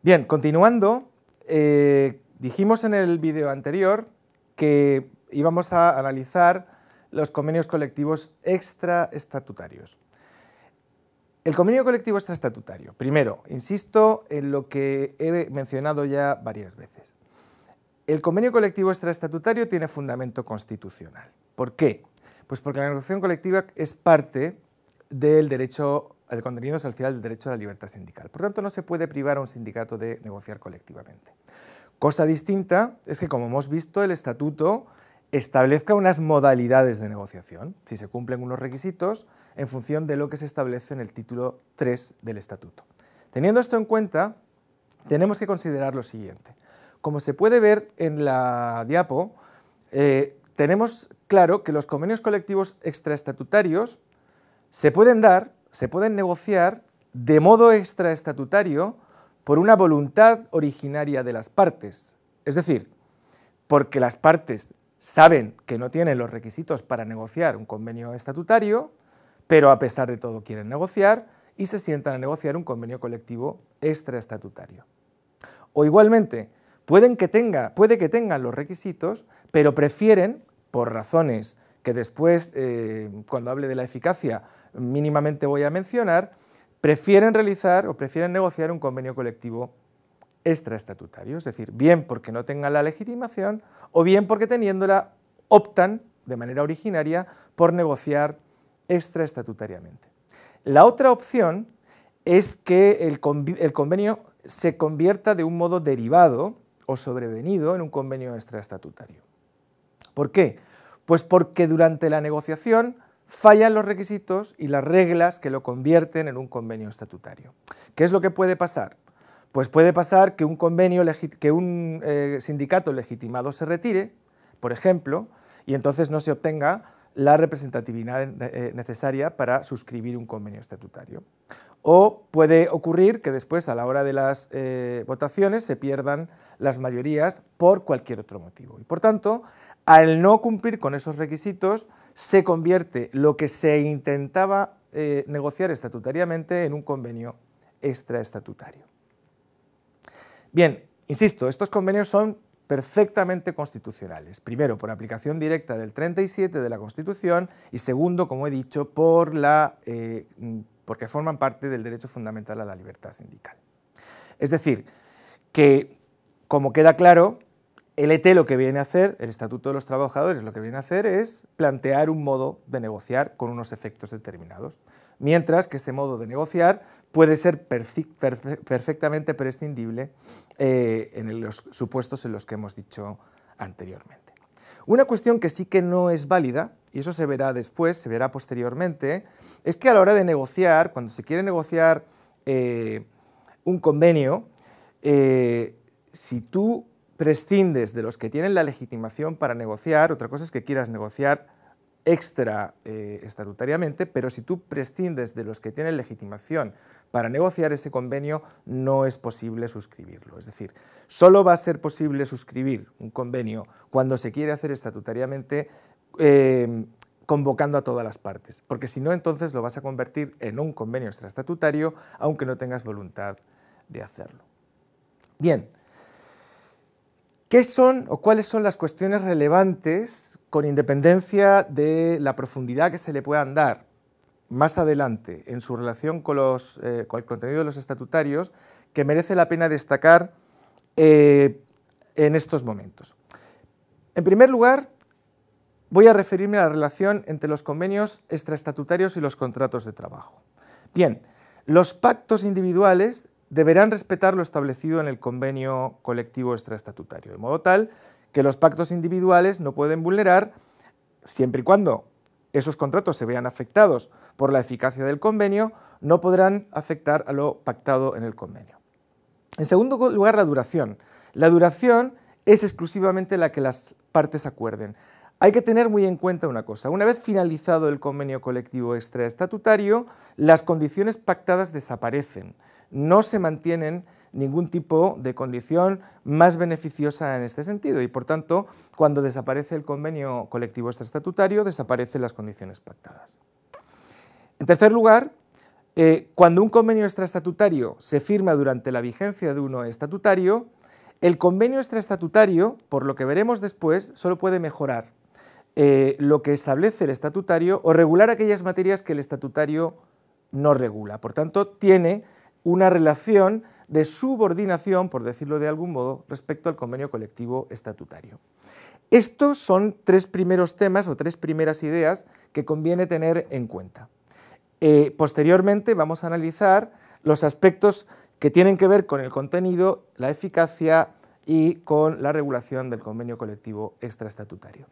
Bien, continuando, eh, dijimos en el vídeo anterior que íbamos a analizar los convenios colectivos extraestatutarios. El convenio colectivo extraestatutario, primero, insisto en lo que he mencionado ya varias veces. El convenio colectivo extraestatutario tiene fundamento constitucional. ¿Por qué? Pues porque la negociación colectiva es parte del derecho el contenido social del derecho a la libertad sindical. Por tanto, no se puede privar a un sindicato de negociar colectivamente. Cosa distinta es que, como hemos visto, el estatuto establezca unas modalidades de negociación, si se cumplen unos requisitos, en función de lo que se establece en el título 3 del estatuto. Teniendo esto en cuenta, tenemos que considerar lo siguiente. Como se puede ver en la diapo, eh, tenemos claro que los convenios colectivos extraestatutarios se pueden dar se pueden negociar de modo extraestatutario por una voluntad originaria de las partes. Es decir, porque las partes saben que no tienen los requisitos para negociar un convenio estatutario, pero a pesar de todo quieren negociar y se sientan a negociar un convenio colectivo extraestatutario. O igualmente, pueden que puede que tengan los requisitos, pero prefieren, por razones que después, eh, cuando hable de la eficacia, mínimamente voy a mencionar, prefieren realizar o prefieren negociar un convenio colectivo extraestatutario, es decir, bien porque no tengan la legitimación o bien porque teniéndola optan de manera originaria por negociar extraestatutariamente. La otra opción es que el, el convenio se convierta de un modo derivado o sobrevenido en un convenio extraestatutario. ¿Por qué? Pues porque durante la negociación fallan los requisitos y las reglas que lo convierten en un convenio estatutario. ¿Qué es lo que puede pasar? Pues puede pasar que un, convenio que un eh, sindicato legitimado se retire, por ejemplo, y entonces no se obtenga la representatividad eh, necesaria para suscribir un convenio estatutario. O puede ocurrir que después, a la hora de las eh, votaciones, se pierdan las mayorías por cualquier otro motivo. Y por tanto, al no cumplir con esos requisitos, se convierte lo que se intentaba eh, negociar estatutariamente en un convenio extraestatutario. Bien, insisto, estos convenios son perfectamente constitucionales. Primero, por aplicación directa del 37 de la Constitución y segundo, como he dicho, eh, porque forman parte del derecho fundamental a la libertad sindical. Es decir, que, como queda claro, el ET lo que viene a hacer, el Estatuto de los Trabajadores lo que viene a hacer es plantear un modo de negociar con unos efectos determinados, mientras que ese modo de negociar puede ser perfectamente prescindible eh, en los supuestos en los que hemos dicho anteriormente. Una cuestión que sí que no es válida, y eso se verá después, se verá posteriormente, es que a la hora de negociar, cuando se quiere negociar eh, un convenio, eh, si tú prescindes de los que tienen la legitimación para negociar, otra cosa es que quieras negociar extra eh, estatutariamente, pero si tú prescindes de los que tienen legitimación para negociar ese convenio, no es posible suscribirlo. Es decir, solo va a ser posible suscribir un convenio cuando se quiere hacer estatutariamente em, convocando a todas las partes, porque si no, entonces lo vas a convertir en un convenio extraestatutario, aunque no tengas voluntad de hacerlo. Bien, ¿Qué son o cuáles son las cuestiones relevantes con independencia de la profundidad que se le puedan dar más adelante en su relación con, los, eh, el contenido de los estatutarios que merece la pena destacar eh, en estos momentos? En primer lugar, voy a referirme a la relación entre los convenios extraestatutarios y los contratos de trabajo. Bien, los pactos individuales deberán respetar lo establecido en el convenio colectivo extraestatutario, de modo tal que los pactos individuales no pueden vulnerar, siempre y cuando esos contratos se vean afectados por la eficacia del convenio, no podrán afectar a lo pactado en el convenio. En segundo lugar, la duración. La duración es exclusivamente la que las partes acuerden. Hay que tener muy en cuenta una cosa. Una vez finalizado el convenio colectivo extraestatutario, las condiciones pactadas desaparecen. No se mantienen ningún tipo de condición más beneficiosa en este sentido y, por tanto, cuando desaparece el convenio colectivo extraestatutario, desaparecen las condiciones pactadas. En tercer lugar, eh, cuando un convenio extraestatutario se firma durante la vigencia de uno estatutario, el convenio extraestatutario, por lo que veremos después, solo puede mejorar eh, lo que establece el estatutario o regular aquellas materias que el estatutario no regula. Por tanto, tiene una relación de subordinación, por decirlo de algún modo, respecto al convenio colectivo estatutario. Estos son tres primeros temas o tres primeras ideas que conviene tener en cuenta. Eh, posteriormente vamos a analizar los aspectos que tienen que ver con el contenido, la eficacia y con la regulación del convenio colectivo extraestatutario.